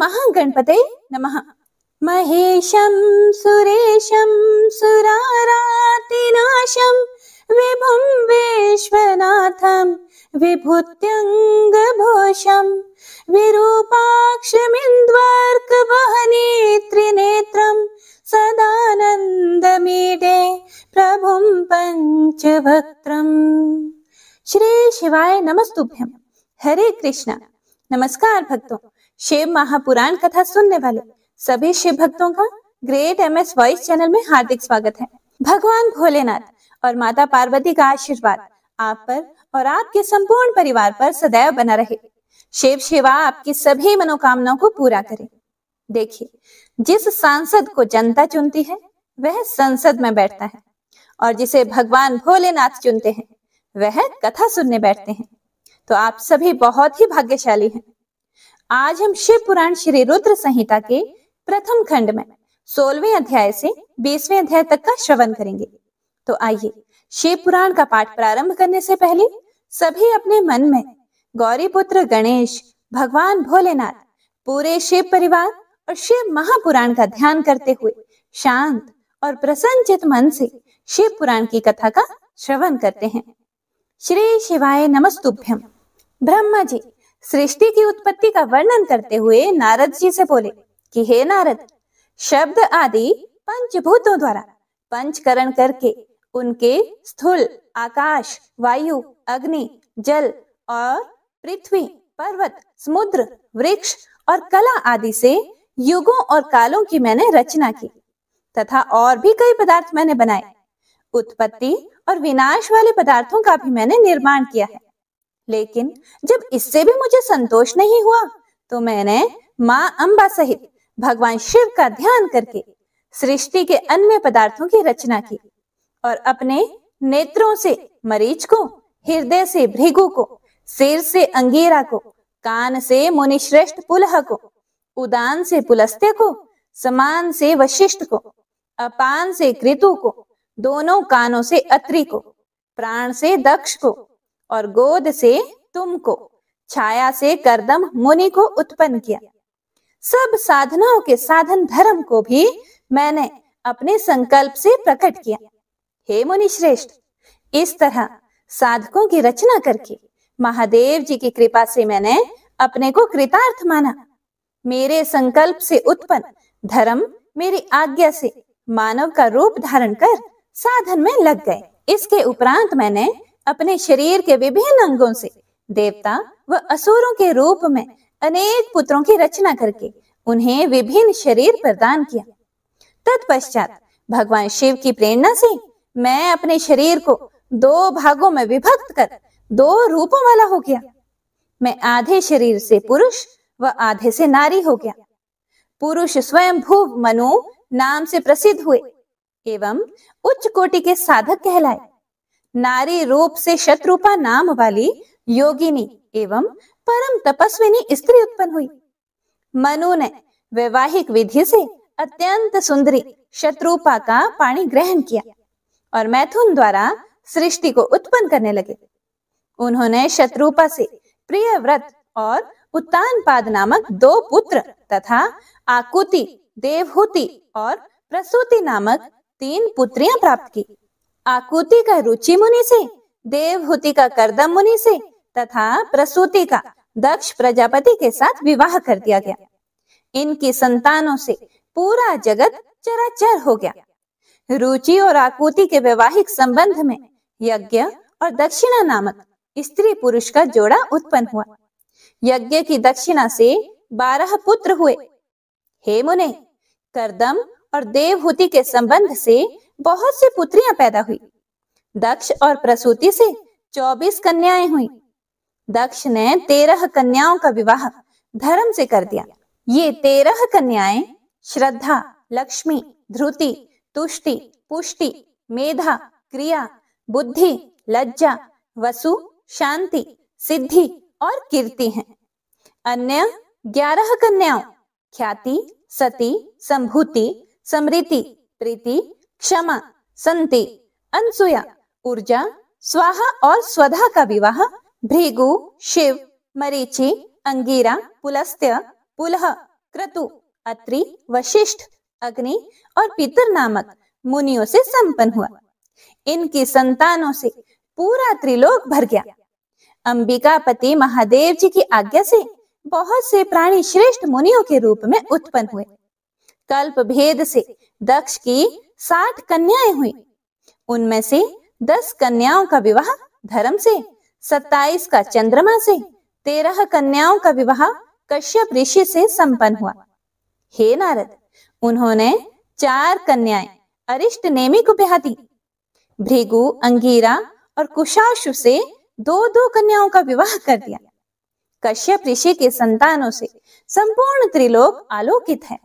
महागणपते नमः महेशं सुरेशं सुरारातिनाशं विभुं विश्वनाथं विभुत्यङ्गभूषं विरूपाक्षमिन्द्वार्कवहने त्रिनेत्रं सदानन्दमीडे प्रभुं पञ्चवक्त्रम् श्री शिवाय नमस्तुभ्यम हरे कृष्णा नमस्कार भक्तों शिव महापुराण कथा सुनने वाले सभी शिव भक्तों का great M S voice channel में हार्दिक स्वागत है भगवान भोलेनाथ और माता पार्वती का आशीर्वाद आप पर और आपके संपूर्ण परिवार पर सदैव बना रहे शिव शिवा आपकी सभी मनोकामनाओं को पूरा करे देखिए जिस सांसद को जनता चुनती है वह संसद में बैठता है और जिसे भगवान भोलेनाथ चुनते हैं वह कथा सुनने बैठते हैं तो आप सभी बहुत ही भाग्यशाली हैं आज हम शिव पुराण श्री रुद्र संहिता के प्रथम खंड में सोलवें अध्याय से बीसवें अध्याय तक का श्रवण करेंगे तो आइए शिव पुराण का पाठ प्रारंभ करने से पहले सभी अपने मन में गौरी पुत्र गणेश भगवान भोलेनाथ पूरे शिव परिवार और शिव महापुराण का ध्यान करते हुए शांत और प्रसन्न चित मन से शिव पुराण की कथा का श्रवण करते हैं श्री शिवाय नमस्तुभ्यम ब्रह्मा जी सृष्टि की उत्पत्ति का वर्णन करते हुए नारद जी से बोले कि हे नारद शब्द आदि पंचभूतों द्वारा पंचकरण करके उनके स्थूल आकाश वायु अग्नि जल और पृथ्वी पर्वत समुद्र वृक्ष और कला आदि से युगों और कालों की मैंने रचना की तथा और भी कई पदार्थ मैंने बनाए उत्पत्ति और विनाश वाले पदार्थों का भी मैंने निर्माण किया है लेकिन जब इससे भी मुझे संतोष नहीं हुआ तो मैंने माँ अम्बा सहित भगवान शिव का ध्यान करके सृष्टि के अन्य पदार्थों की रचना की और अपने नेत्रों से मरीच को हृदय से भृगु को सिर से अंगेरा को कान से मुनिश्रेष्ठ पुलह को उदान से पुलस्त्य को समान से वशिष्ठ को अपान से कृतु को दोनों कानों से अत्रि को प्राण से दक्ष को और गोद से तुमको छाया से करदम मुनि को उत्पन्न किया सब साधनाओं के साधन धर्म को भी मैंने अपने संकल्प से प्रकट किया हे मुनि श्रेष्ठ इस तरह साधकों की रचना करके महादेव जी की कृपा से मैंने अपने को कृतार्थ माना मेरे संकल्प से उत्पन्न धर्म मेरी आज्ञा से मानव का रूप धारण कर साधन में लग गए इसके उपरांत मैंने अपने शरीर के विभिन्न अंगों से देवता व असुरों के रूप में अनेक पुत्रों की रचना करके उन्हें विभिन्न शरीर प्रदान किया तत्पश्चात भगवान शिव की प्रेरणा से मैं अपने शरीर को दो भागों में विभक्त कर दो रूपों वाला हो गया मैं आधे शरीर से पुरुष व आधे से नारी हो गया पुरुष स्वयं भूव मनु नाम से प्रसिद्ध हुए एवं उच्च कोटि के साधक कहलाए नारी रूप से शत्रुपा नाम वाली योगिनी एवं परम तपस्विनी स्त्री उत्पन्न हुई मनु ने वैवाहिक विधि से अत्यंत सुंदरी शत्रुपा का पानी ग्रहण किया और मैथुन द्वारा सृष्टि को उत्पन्न करने लगे उन्होंने शत्रुपा से प्रिय व्रत और उत्तान पाद नामक दो पुत्र तथा आकुति देवहूति और प्रसूति नामक तीन पुत्रियां प्राप्त की आकुति का रुचि मुनि से देवहूति का करदम मुनि से तथा प्रसूति का दक्ष प्रजापति के साथ विवाह कर दिया गया इनकी संतानों से पूरा जगत चराचर हो गया रुचि और आकुति के वैवाहिक संबंध में यज्ञ और दक्षिणा नामक स्त्री पुरुष का जोड़ा उत्पन्न हुआ यज्ञ की दक्षिणा से बारह पुत्र हुए हे मुने करदम और देवहूति के संबंध से बहुत सी पुत्रियां पैदा हुई दक्ष और प्रसूति से चौबीस कन्याएं हुई दक्ष ने तेरह कन्याओं का विवाह धर्म से कर दिया ये तेरह कन्याएं श्रद्धा लक्ष्मी ध्रुति तुष्टि पुष्टि मेधा क्रिया बुद्धि लज्जा वसु शांति सिद्धि और कीर्ति हैं अन्य ग्यारह कन्याओं ख्याति सती संभूति समृति प्रीति क्षमा संति अनसुया ऊर्जा स्वाहा और स्वधा का विवाह भृगु शिव मरीचि अंगीरा पुलस्त्य पुलह क्रतु अत्रि वशिष्ठ अग्नि और पितर नामक मुनियों से संपन्न हुआ इनकी संतानों से पूरा त्रिलोक भर गया अंबिकापति महादेव जी की आज्ञा से बहुत से प्राणी श्रेष्ठ मुनियों के रूप में उत्पन्न हुए कल्प भेद से दक्ष की साठ कन्याएं हुई उनमें से दस कन्याओं का विवाह धर्म से सत्ताईस का चंद्रमा से तेरह कन्याओं का विवाह कश्यप ऋषि से संपन्न हुआ हे नारद उन्होंने चार कन्याएं अरिष्ट नेमी को ब्याह दी भृगु अंगीरा और कुशाशु से दो दो कन्याओं का विवाह कर दिया कश्यप ऋषि के संतानों से संपूर्ण त्रिलोक आलोकित है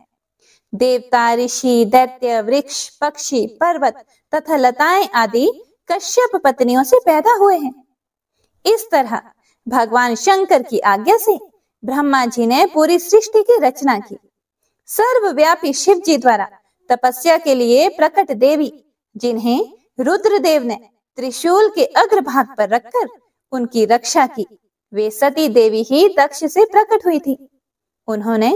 देवता ऋषि दैत्य वृक्ष पक्षी पर्वत तथा लताएं आदि कश्यप पत्नियों से पैदा हुए हैं इस तरह भगवान शंकर की आज्ञा से ब्रह्मा जी ने पूरी सृष्टि की रचना की सर्वव्यापी शिव जी द्वारा तपस्या के लिए प्रकट देवी जिन्हें रुद्रदेव ने त्रिशूल के अग्रभाग पर रखकर उनकी रक्षा की वे सती देवी ही दक्ष से प्रकट हुई थी उन्होंने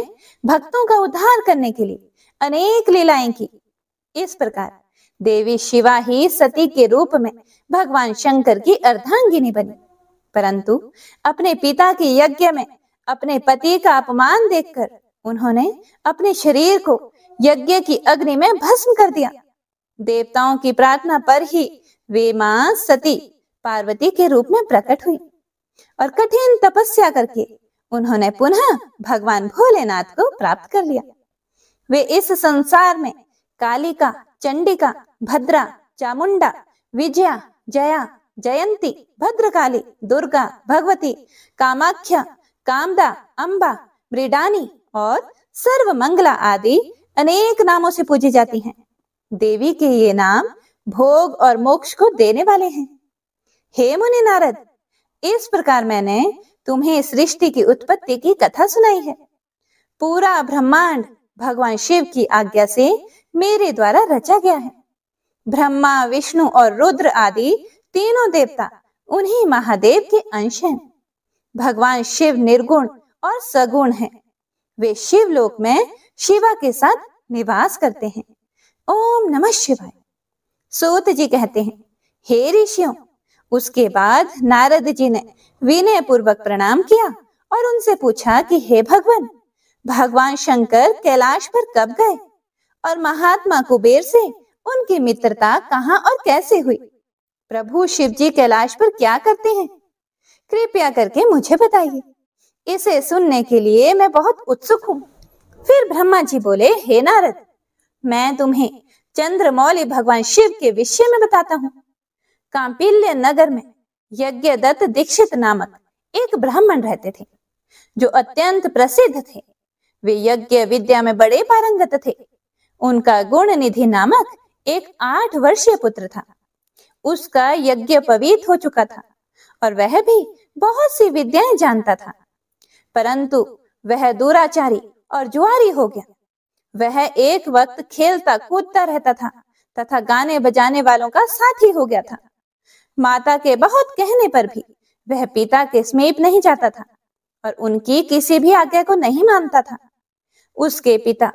भक्तों का उद्धार करने के लिए अनेक लीलाएं की इस प्रकार देवी शिवा ही सती के रूप में भगवान शंकर की अर्धांगिनी बनी परंतु अपने पिता के यज्ञ में अपने पति का अपमान देखकर उन्होंने अपने शरीर को यज्ञ की अग्नि में भस्म कर दिया देवताओं की प्रार्थना पर ही वे मां सती पार्वती के रूप में प्रकट हुई और कठिन तपस्या करके उन्होंने पुनः भगवान भोलेनाथ को प्राप्त कर लिया वे इस संसार में कालिका चंडिका भद्रा चामुंडा विजया जया जयंती भद्रकाली दुर्गा भगवती कामाख्या कामदा अंबा मृडानी और सर्व मंगला आदि अनेक नामों से पूजी जाती हैं। देवी के ये नाम भोग और मोक्ष को देने वाले हैं हे मुनि नारद इस प्रकार मैंने तुम्हें सृष्टि की उत्पत्ति की कथा सुनाई है पूरा ब्रह्मांड भगवान शिव की आज्ञा से मेरे द्वारा रचा गया है ब्रह्मा विष्णु और रुद्र आदि तीनों देवता उन्हीं महादेव के अंश हैं। भगवान शिव निर्गुण और सगुण हैं। वे शिवलोक में शिवा के साथ निवास करते हैं ओम नमः शिवाय सूत जी कहते हैं हे ऋषियों उसके बाद नारद जी ने विनय पूर्वक प्रणाम किया और उनसे पूछा कि हे भगवान भगवान शंकर कैलाश पर कब गए और महात्मा कुबेर से उनकी मित्रता कहां और कैसे हुई प्रभु शिव जी कैलाश पर क्या करते हैं कृपया करके मुझे बताइए इसे सुनने के लिए मैं बहुत उत्सुक हूँ फिर ब्रह्मा जी बोले हे नारद मैं तुम्हें चंद्रमौली भगवान शिव के विषय में बताता हूँ कांपिल्य नगर में यज्ञ दत्त दीक्षित नामक एक ब्राह्मण रहते थे जो अत्यंत प्रसिद्ध थे वे यज्ञ विद्या में बड़े पारंगत थे उनका गुण निधि नामक एक आठ वर्षीय पुत्र था उसका यज्ञ पवीत हो चुका था और वह भी बहुत सी विद्याएं जानता था परंतु वह दुराचारी और जुआरी हो गया वह एक वक्त खेलता कूदता रहता था तथा गाने बजाने वालों का साथी हो गया था माता के बहुत कहने पर भी वह पिता के समीप नहीं जाता था और उनकी किसी भी आज्ञा को नहीं मानता था उसके पिता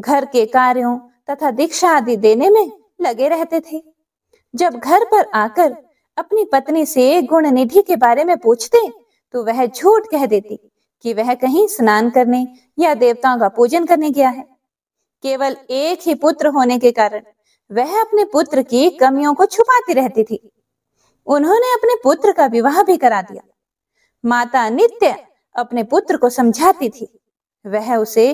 घर के कार्यों तथा दीक्षा आदि देने में लगे रहते थे जब घर पर आकर अपनी पत्नी से गुण निधि के बारे में पूछते तो वह झूठ कह देती कि वह कहीं स्नान करने या देवताओं का पूजन करने गया है केवल एक ही पुत्र होने के कारण वह अपने पुत्र की कमियों को छुपाती रहती थी उन्होंने अपने पुत्र का विवाह भी करा दिया माता नित्य अपने पुत्र को समझाती थी वह उसे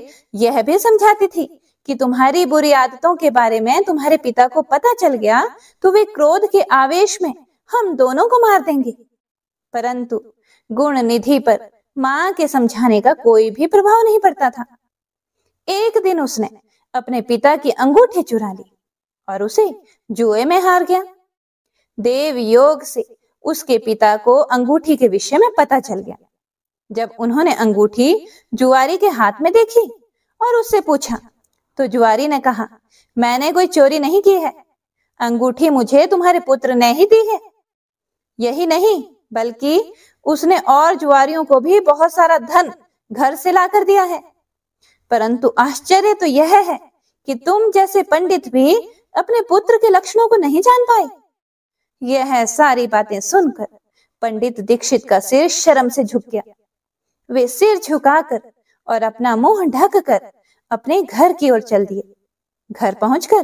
यह भी समझाती थी कि तुम्हारी बुरी आदतों के बारे में तुम्हारे पिता को पता चल गया तो वे क्रोध के आवेश में हम दोनों को मार देंगे परंतु गुण निधि पर माँ के समझाने का कोई भी प्रभाव नहीं पड़ता था एक दिन उसने अपने पिता की अंगूठी चुरा ली और उसे जुए में हार गया देव योग से उसके पिता को अंगूठी के विषय में पता चल गया जब उन्होंने अंगूठी जुआरी के हाथ में देखी और उससे पूछा तो जुआरी ने कहा मैंने कोई चोरी नहीं की है अंगूठी मुझे तुम्हारे पुत्र ने ही दी है यही नहीं बल्कि उसने और जुआरियों को भी बहुत सारा धन घर से ला कर दिया है परंतु आश्चर्य तो यह है कि तुम जैसे पंडित भी अपने पुत्र के लक्षणों को नहीं जान पाए यह सारी बातें सुनकर पंडित दीक्षित का सिर शर्म से झुक गया वे सिर झुकाकर और अपना मुंह ढककर अपने घर की ओर चल दिए घर पहुंचकर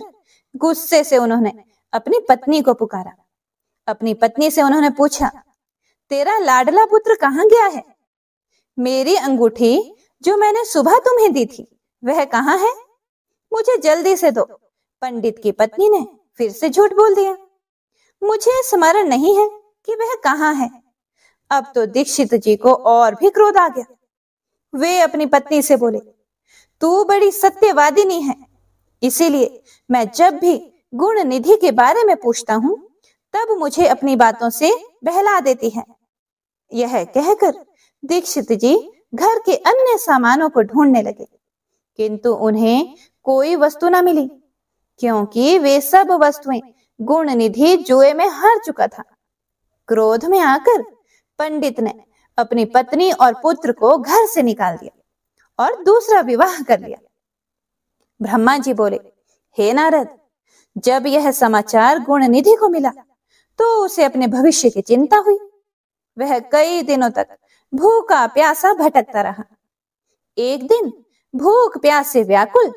गुस्से से उन्होंने अपनी पत्नी को पुकारा अपनी पत्नी से उन्होंने पूछा तेरा लाडला पुत्र कहाँ गया है मेरी अंगूठी जो मैंने सुबह तुम्हें दी थी वह कहाँ है मुझे जल्दी से दो पंडित की पत्नी ने फिर से झूठ बोल दिया मुझे स्मरण नहीं है कि वह कहाँ है अब तो दीक्षित जी को और भी क्रोध आ गया वे अपनी पत्नी से बोले तू बड़ी नहीं है इसीलिए मैं जब भी गुण निधि के बारे में पूछता हूँ तब मुझे अपनी बातों से बहला देती है यह कहकर दीक्षित जी घर के अन्य सामानों को ढूंढने लगे किंतु उन्हें कोई वस्तु ना मिली क्योंकि वे सब वस्तुएं गुण निधि जुए में हार चुका था क्रोध में आकर पंडित ने अपनी पत्नी और पुत्र को घर से निकाल दिया और दूसरा विवाह कर लिया ब्रह्मा जी बोले हे नारद जब यह समाचार गुण निधि को मिला तो उसे अपने भविष्य की चिंता हुई वह कई दिनों तक भूखा प्यासा भटकता रहा एक दिन भूख प्यास से व्याकुल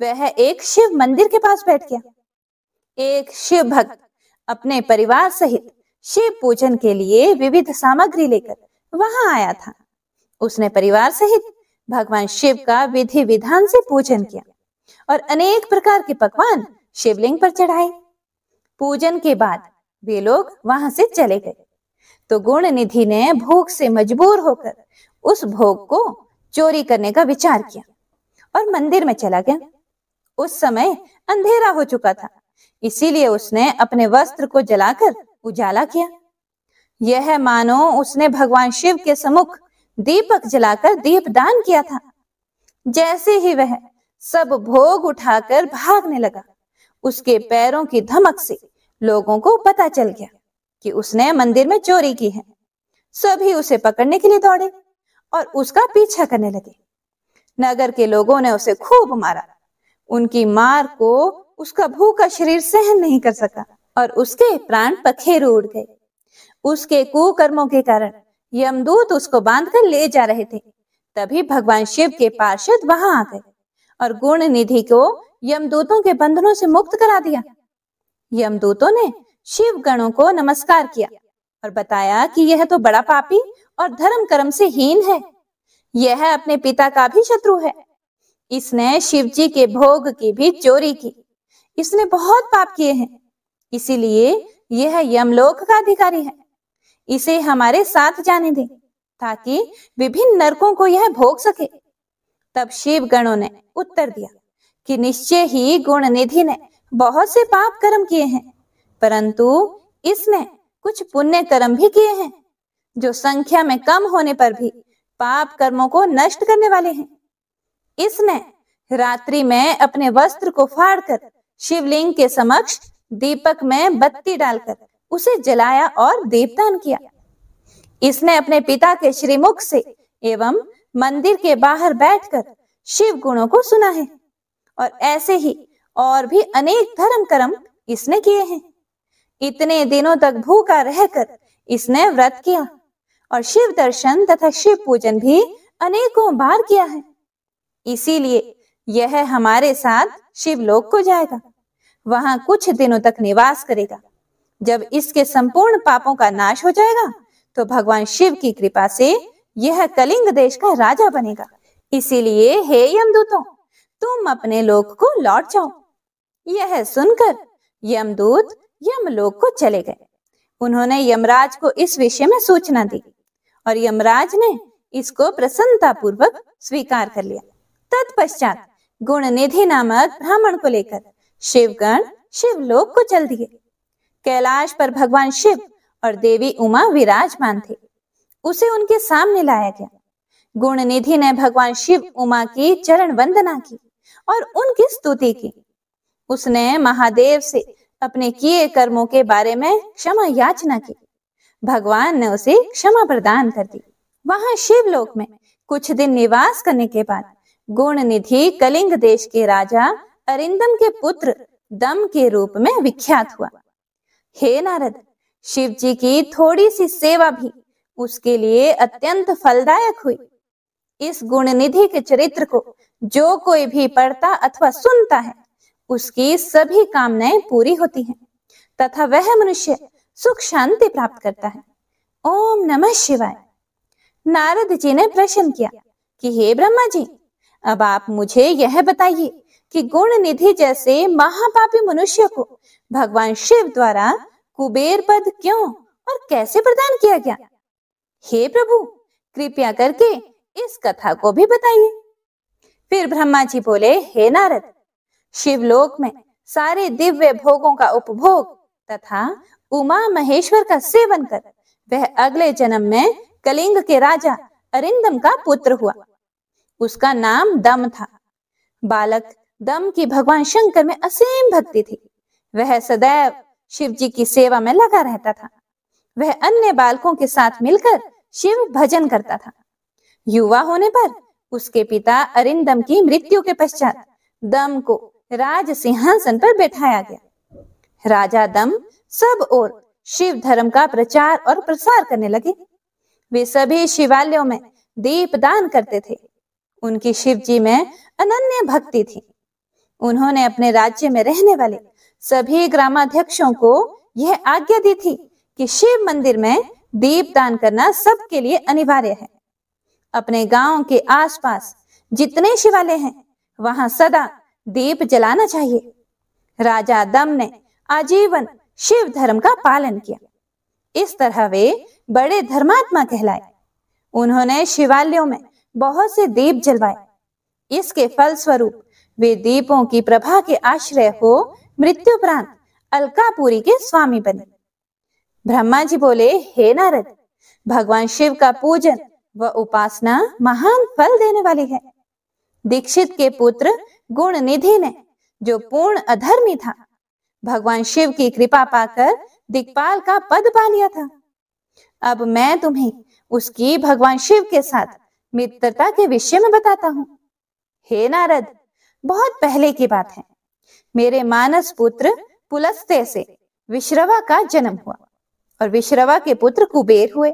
वह एक शिव मंदिर के पास बैठ गया एक शिव भक्त अपने परिवार सहित शिव पूजन के लिए विविध सामग्री लेकर वहां आया था उसने परिवार सहित भगवान शिव का विधि विधान से पूजन किया और अनेक प्रकार के पकवान शिवलिंग पर चढ़ाए पूजन के बाद वे लोग वहां से चले गए तो गुण निधि ने भोग से मजबूर होकर उस भोग को चोरी करने का विचार किया और मंदिर में चला गया उस समय अंधेरा हो चुका था इसीलिए उसने अपने वस्त्र को जलाकर उजाला किया यह मानो उसने भगवान शिव के समुख दीपक जलाकर दीप दान किया था जैसे ही वह सब भोग उठाकर भागने लगा उसके पैरों की धमक से लोगों को पता चल गया कि उसने मंदिर में चोरी की है सभी उसे पकड़ने के लिए दौड़े और उसका पीछा करने लगे नगर के लोगों ने उसे खूब मारा उनकी मार को उसका भूखा शरीर सहन नहीं कर सका और उसके प्राण पखेरु उड़ गए उसके कुकर्मों के कारण यमदूत उसको बांधकर ले जा रहे थे तभी भगवान शिव के पार्षद वहां आ गए और गुण निधि को यमदूतों के बंधनों से मुक्त करा दिया यमदूतों ने शिव गणों को नमस्कार किया और बताया कि यह तो बड़ा पापी और धर्म कर्म से हीन है यह अपने पिता का भी शत्रु है इसने शिव जी के भोग की भी चोरी की इसने बहुत पाप किए हैं इसीलिए यह यमलोक का अधिकारी है इसे हमारे साथ जाने दें ताकि विभिन्न नरकों को यह भोग सके तब शिव गणों ने उत्तर दिया कि निश्चय ही गुण निधि ने बहुत से पाप कर्म किए हैं परंतु इसने कुछ पुण्य कर्म भी किए हैं जो संख्या में कम होने पर भी पाप कर्मों को नष्ट करने वाले हैं इसने रात्रि में अपने वस्त्र को फाड़कर शिवलिंग के समक्ष दीपक में बत्ती डालकर उसे जलाया और दीपदान किया इसने अपने पिता के श्रीमुख से एवं मंदिर के बाहर बैठकर शिव गुणों को सुना है और ऐसे ही और भी अनेक धर्म कर्म इसने किए हैं इतने दिनों तक भूखा रहकर इसने व्रत किया और शिव दर्शन तथा शिव पूजन भी अनेकों बार किया है इसीलिए यह हमारे साथ शिवलोक को जाएगा वहां कुछ दिनों तक निवास करेगा जब इसके संपूर्ण पापों का नाश हो जाएगा तो भगवान शिव की कृपा से यह कलिंग देश का राजा बनेगा इसीलिए हे यमदूतों तुम अपने लोक को लौट जाओ यह सुनकर यमदूत यमलोक को चले गए उन्होंने यमराज को इस विषय में सूचना दी और यमराज ने इसको प्रसन्नता पूर्वक स्वीकार कर लिया तत्पश्चात गुण निधि नामक ब्राह्मण को लेकर शिवगण शिवलोक को चल दिए कैलाश पर भगवान शिव और देवी उमा विराजमान थे उसे उनके सामने लाया गया गुण निधि ने भगवान शिव उमा की चरण वंदना की और उनकी स्तुति की उसने महादेव से अपने किए कर्मों के बारे में क्षमा याचना की भगवान ने उसे क्षमा प्रदान कर दी वहां शिवलोक में कुछ दिन निवास करने के बाद गुण निधि कलिंग देश के राजा अरिंदम के पुत्र दम के रूप में विख्यात हुआ हे नारद शिव जी की थोड़ी सी सेवा भी उसके लिए अत्यंत फलदायक हुई इस गुण निधि के चरित्र को जो कोई भी पढ़ता अथवा सुनता है उसकी सभी कामनाएं पूरी होती हैं तथा वह मनुष्य सुख शांति प्राप्त करता है ओम नमः शिवाय नारद जी ने प्रश्न किया कि हे ब्रह्मा जी अब आप मुझे यह बताइए कि गुण निधि जैसे महापापी मनुष्य को भगवान शिव द्वारा कुबेर पद क्यों और कैसे प्रदान किया गया हे प्रभु कृपया करके इस कथा को भी बताइए फिर ब्रह्मा जी बोले हे नारद शिवलोक में सारे दिव्य भोगों का उपभोग तथा उमा महेश्वर का सेवन कर वह अगले जन्म में कलिंग के राजा अरिंदम का पुत्र हुआ उसका नाम दम था बालक दम की भगवान शंकर में असीम भक्ति थी वह सदैव शिव जी की सेवा में लगा रहता था वह अन्य बालकों के साथ मिलकर शिव भजन करता था युवा होने पर उसके पिता अरिंदम की मृत्यु के पश्चात दम को राज सिंहासन पर बैठाया गया राजा दम सब और शिव धर्म का प्रचार और प्रसार करने लगे वे सभी शिवालयों में दीप दान करते थे उनकी शिव जी में अनन्य भक्ति थी उन्होंने अपने राज्य में रहने वाले सभी ग्रामाध्यक्षों को यह आज्ञा दी थी कि शिव मंदिर में दीप दान करना सबके लिए अनिवार्य है अपने गांव के आसपास जितने शिवालय हैं वहां सदा दीप जलाना चाहिए राजा दम ने आजीवन शिव धर्म का पालन किया इस तरह वे बड़े धर्मात्मा कहलाए उन्होंने शिवालयों में बहुत से दीप जलवाए इसके फलस्वरूप वे दीपों की प्रभा के आश्रय हो मृत्युपरांत अलकापुरी के स्वामी बने ब्रह्मा जी बोले हे नारद भगवान शिव का पूजन व उपासना महान फल देने वाली है दीक्षित के पुत्र गुण निधि ने जो पूर्ण अधर्मी था भगवान शिव की कृपा पाकर दिक्पाल का पद पा लिया था अब मैं तुम्हें उसकी भगवान शिव के साथ मित्रता के विषय में बताता हूँ हे नारद बहुत पहले की बात है मेरे मानस पुत्र पुलस्ते से विश्रवा का जन्म हुआ और विश्रवा के पुत्र कुबेर हुए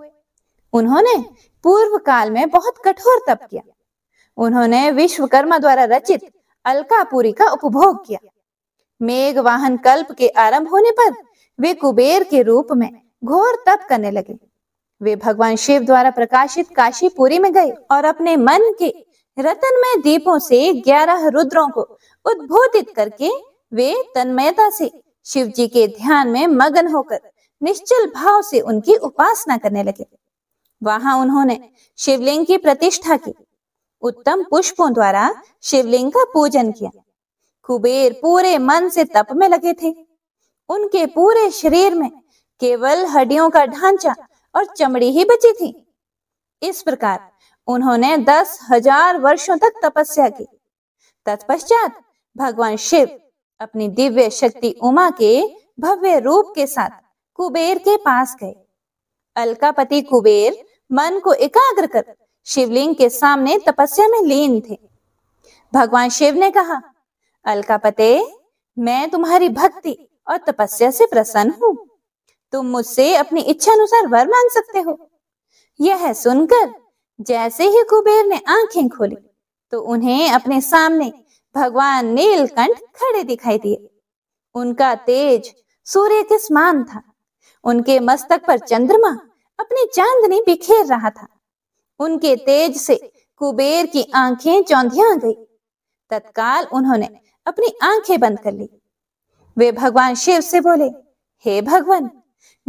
उन्होंने पूर्व काल में बहुत कठोर तप किया उन्होंने विश्वकर्मा द्वारा रचित अलकापुरी का उपभोग किया मेघ वाहन कल्प के आरंभ होने पर वे कुबेर के रूप में घोर तप करने लगे वे भगवान शिव द्वारा प्रकाशित काशीपुरी में गए और अपने मन के रतन में दीपों से ग्यारह रुद्रों को उद्बोधित करके वे तन्मयता से शिव जी के ध्यान में मगन होकर निश्चल भाव से उनकी उपासना करने लगे वहां उन्होंने शिवलिंग की प्रतिष्ठा की उत्तम पुष्पों द्वारा शिवलिंग का पूजन किया कुबेर पूरे मन से तप में लगे थे उनके पूरे शरीर में केवल हड्डियों का ढांचा और चमड़ी ही बची थी इस प्रकार उन्होंने दस हजार वर्षो तक तपस्या की तत्पश्चात भगवान शिव अपनी दिव्य शक्ति उमा के भव्य रूप के साथ कुबेर के पास गए अलकापति कुबेर मन को एकाग्र कर शिवलिंग के सामने तपस्या में लीन थे भगवान शिव ने कहा अलकापते मैं तुम्हारी भक्ति और तपस्या से प्रसन्न हूँ तुम मुझसे अपनी इच्छा अनुसार वर मांग सकते हो यह सुनकर जैसे ही कुबेर ने आंखें खोली तो उन्हें अपने सामने भगवान नीलकंठ खड़े दिखाई दिए उनका तेज सूर्य के समान था उनके मस्तक पर चंद्रमा अपनी चांदनी बिखेर रहा था उनके तेज से कुबेर की आंखें चौंधिया गई तत्काल उन्होंने अपनी आंखें बंद कर ली वे भगवान शिव से बोले हे भगवान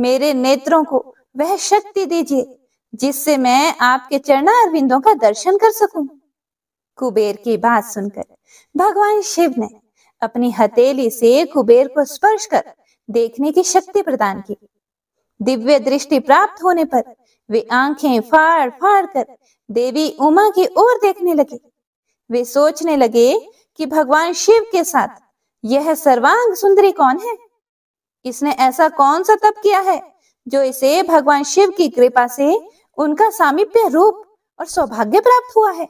मेरे नेत्रों को वह शक्ति दीजिए जिससे मैं आपके चरणा अरविंदों का दर्शन कर सकूं। कुबेर की बात सुनकर भगवान शिव ने अपनी हथेली से कुबेर को स्पर्श कर देखने की शक्ति प्रदान की दिव्य दृष्टि प्राप्त होने पर वे आंखें फाड़ फाड़ कर देवी उमा की ओर देखने लगे वे सोचने लगे कि भगवान शिव के साथ यह सर्वांग सुंदरी कौन है इसने ऐसा कौन सा तप किया है जो इसे भगवान शिव की कृपा से उनका सामीप्य रूप और सौभाग्य प्राप्त हुआ है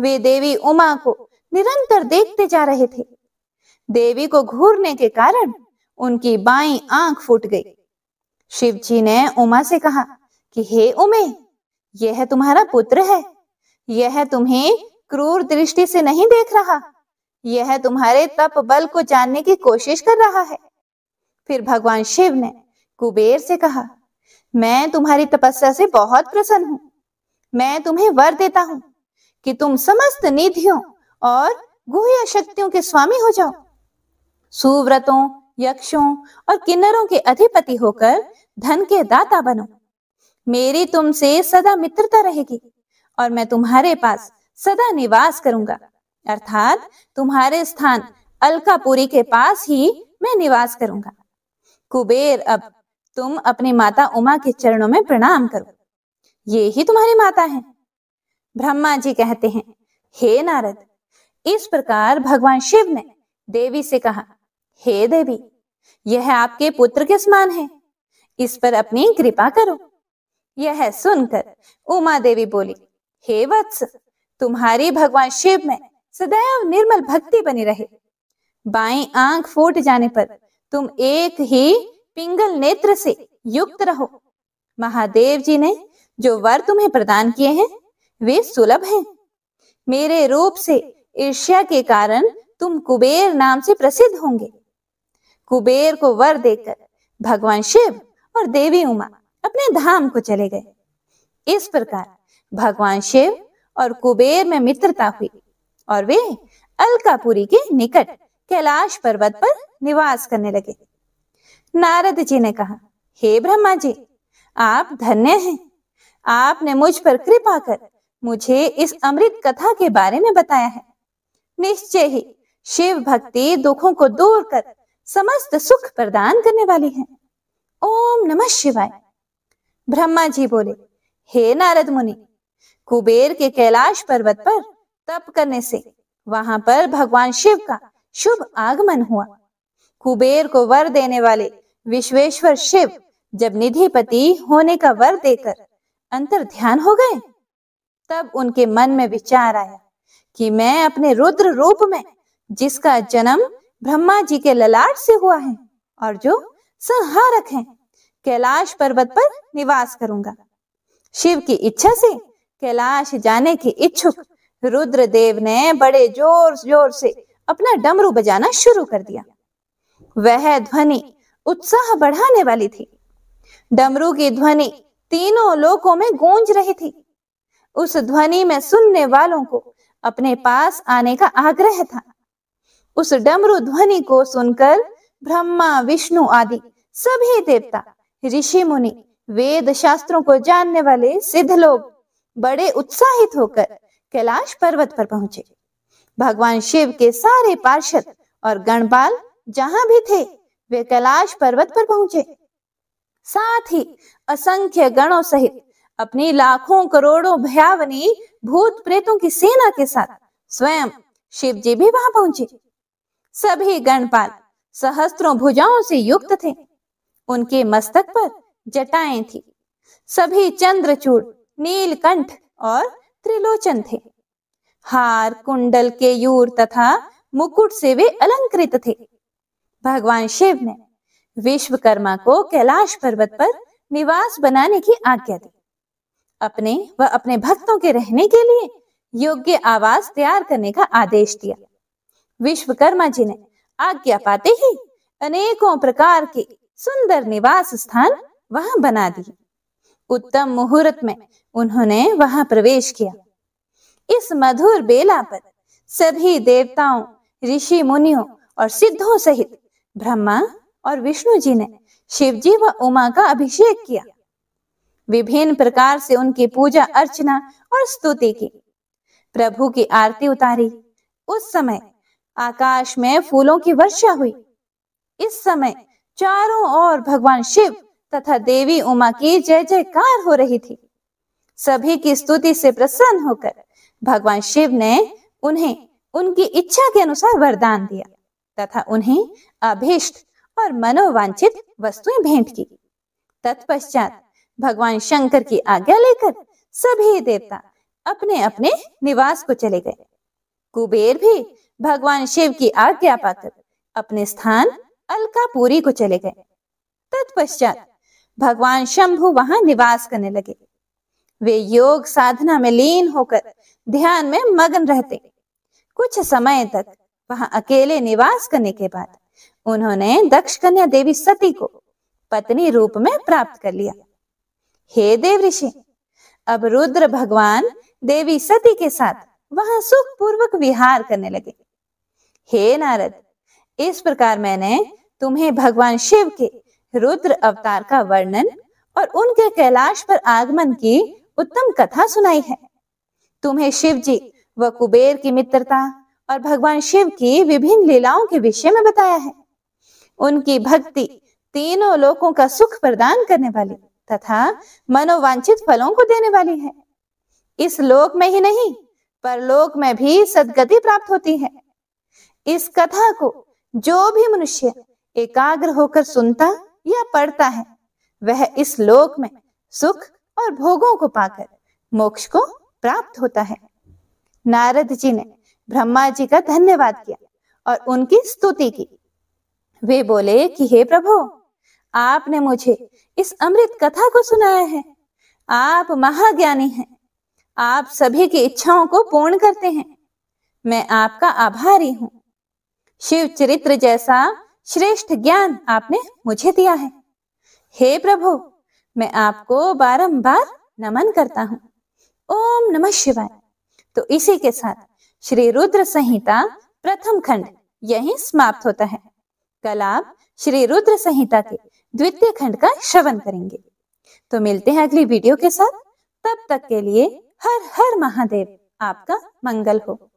वे देवी उमा को निरंतर देखते जा रहे थे देवी को घूरने के कारण उनकी बाई आंख फूट गई शिव जी ने उमा से कहा कि हे उमे यह तुम्हारा पुत्र है यह तुम्हें क्रूर दृष्टि से नहीं देख रहा यह तुम्हारे तप बल को जानने की कोशिश कर रहा है फिर भगवान शिव ने कुबेर से कहा मैं तुम्हारी तपस्या से बहुत प्रसन्न हूँ मैं तुम्हें वर देता हूँ कि तुम समस्त निधियों और गुहे शक्तियों के स्वामी हो जाओ सुव्रतों यक्षों और किन्नरों के अधिपति होकर धन के दाता बनो मेरी तुमसे सदा मित्रता रहेगी और मैं तुम्हारे पास सदा निवास करूंगा अर्थात तुम्हारे स्थान अलकापुरी के पास ही मैं निवास करूंगा कुबेर अब तुम अपने माता उमा के चरणों में प्रणाम करो ये ही तुम्हारी माता है ब्रह्मा जी कहते हैं हे नारद इस प्रकार भगवान शिव ने देवी से कहा हे देवी यह आपके पुत्र के समान है इस पर अपनी कृपा करो यह सुनकर उमा देवी बोली हे वत्स तुम्हारी भगवान शिव में सदैव निर्मल भक्ति बनी रहे बाई आंख फूट जाने पर तुम एक ही पिंगल नेत्र से युक्त रहो महादेव जी ने जो वर तुम्हें प्रदान किए हैं वे सुलभ हैं मेरे रूप से ईर्ष्या के कारण तुम कुबेर नाम से प्रसिद्ध होंगे कुबेर को वर देकर भगवान शिव और देवी उमा अपने धाम को चले गए इस प्रकार भगवान शिव और कुबेर में मित्रता हुई और वे अलकापुरी के निकट कैलाश पर्वत पर निवास करने लगे नारद जी ने कहा हे ब्रह्मा जी आप धन्य हैं आपने मुझ पर कृपा कर मुझे इस अमृत कथा के बारे में बताया है निश्चय ही शिव भक्ति दुखों को दूर कर समस्त सुख प्रदान करने वाली है ओम नमः शिवाय ब्रह्मा जी बोले हे नारद मुनि कुबेर के कैलाश पर्वत पर तप करने से वहां पर भगवान शिव का शुभ आगमन हुआ कुबेर को वर देने वाले विश्वेश्वर शिव जब निधिपति होने का वर देकर अंतर ध्यान हो गए तब उनके मन में विचार आया कि मैं अपने रुद्र रूप में जिसका जन्म ब्रह्मा जी के ललाट से हुआ है और जो संहारक है कैलाश पर्वत पर निवास करूंगा शिव की इच्छा से कैलाश जाने के इच्छुक रुद्रदेव ने बड़े जोर जोर से अपना डमरू बजाना शुरू कर दिया वह ध्वनि उत्साह बढ़ाने वाली थी डमरू की ध्वनि तीनों लोकों में गूंज रही थी उस ध्वनि में सुनने वालों को अपने पास आने का आग्रह था उस डमरू ध्वनि को सुनकर ब्रह्मा विष्णु आदि सभी देवता ऋषि मुनि वेद शास्त्रों को जानने वाले सिद्ध लोग बड़े उत्साहित होकर कैलाश पर्वत पर पहुंचे भगवान शिव के सारे पार्षद और गणपाल जहां भी थे वे कैलाश पर्वत पर पहुंचे साथ ही असंख्य गणों सहित अपनी लाखों करोड़ों भयावनी भूत प्रेतों की सेना के साथ स्वयं शिव जी भी वहां पहुंचे सभी गणपाल सहस्त्रों भुजाओं से युक्त थे उनके मस्तक पर जटाएं थी सभी चंद्रचूड़ नीलकंठ और त्रिलोचन थे हार कुंडल के यूर तथा मुकुट से वे अलंकृत थे भगवान शिव ने विश्वकर्मा को कैलाश पर्वत पर निवास बनाने की आज्ञा दी अपने व अपने भक्तों के रहने के लिए योग्य आवास तैयार करने का आदेश दिया विश्वकर्मा जी ने आज्ञा पाते ही अनेकों प्रकार के सुंदर निवास स्थान वहां बना दिए उत्तम मुहूर्त में उन्होंने वहां प्रवेश किया इस मधुर बेला पर सभी देवताओं ऋषि मुनियों और सिद्धों सहित ब्रह्मा और विष्णु जी ने शिवजी व उमा का अभिषेक किया विभिन्न प्रकार से उनकी पूजा अर्चना और स्तुति की प्रभु की आरती उतारी उस समय आकाश में फूलों की वर्षा हुई इस समय चारों ओर भगवान शिव तथा देवी उमा की जय जयकार हो रही थी सभी की स्तुति से प्रसन्न होकर भगवान शिव ने उन्हें उनकी इच्छा के अनुसार वरदान दिया तथा उन्हें हम्म। अभिष्ट और मनोवांछित वस्तुएं भेंट की तत्पश्चात भगवान शंकर की आज्ञा लेकर सभी देवता अपने अपने निवास को चले गए कुबेर भी भगवान शिव की आज्ञा पाकर अपने स्थान अलकापुरी को चले गए तत्पश्चात भगवान शंभु वहां निवास करने लगे वे योग साधना में लीन होकर ध्यान में मगन रहते कुछ समय तक वहां अकेले निवास करने के बाद उन्होंने दक्ष कन्या देवी सती को पत्नी रूप में प्राप्त कर लिया हे देव ऋषि अब रुद्र भगवान देवी सती के साथ वहां सुख पूर्वक विहार करने लगे हे नारद इस प्रकार मैंने तुम्हें भगवान शिव के रुद्र अवतार का वर्णन और उनके कैलाश पर आगमन की उत्तम कथा सुनाई है तुम्हें शिव जी व कुबेर की मित्रता और भगवान शिव की विभिन्न लीलाओं के विषय में बताया है उनकी भक्ति तीनों लोकों का सुख प्रदान करने वाली तथा मनोवांछित फलों को देने वाली है इस लोक में ही नहीं पर लोक में भी सदगति प्राप्त होती है इस कथा को जो भी मनुष्य एकाग्र होकर सुनता या पढ़ता है वह इस लोक में सुख और भोगों को पाकर मोक्ष को प्राप्त होता है नारद जी ने ब्रह्मा जी का धन्यवाद किया और उनकी स्तुति की वे बोले कि हे प्रभु आपने मुझे इस अमृत कथा को सुनाया है आप महाज्ञानी हैं आप सभी की इच्छाओं को पूर्ण करते हैं मैं आपका आभारी हूं शिव चरित्र जैसा श्रेष्ठ ज्ञान आपने मुझे दिया है हे प्रभु मैं आपको बारंबार नमन करता हूँ ओम नमः शिवाय तो इसी के साथ श्री रुद्र संहिता प्रथम खंड यही समाप्त होता है कल आप श्री रुद्र संहिता के द्वितीय खंड का श्रवण करेंगे तो मिलते हैं अगली वीडियो के साथ तब तक के लिए हर हर महादेव आपका मंगल हो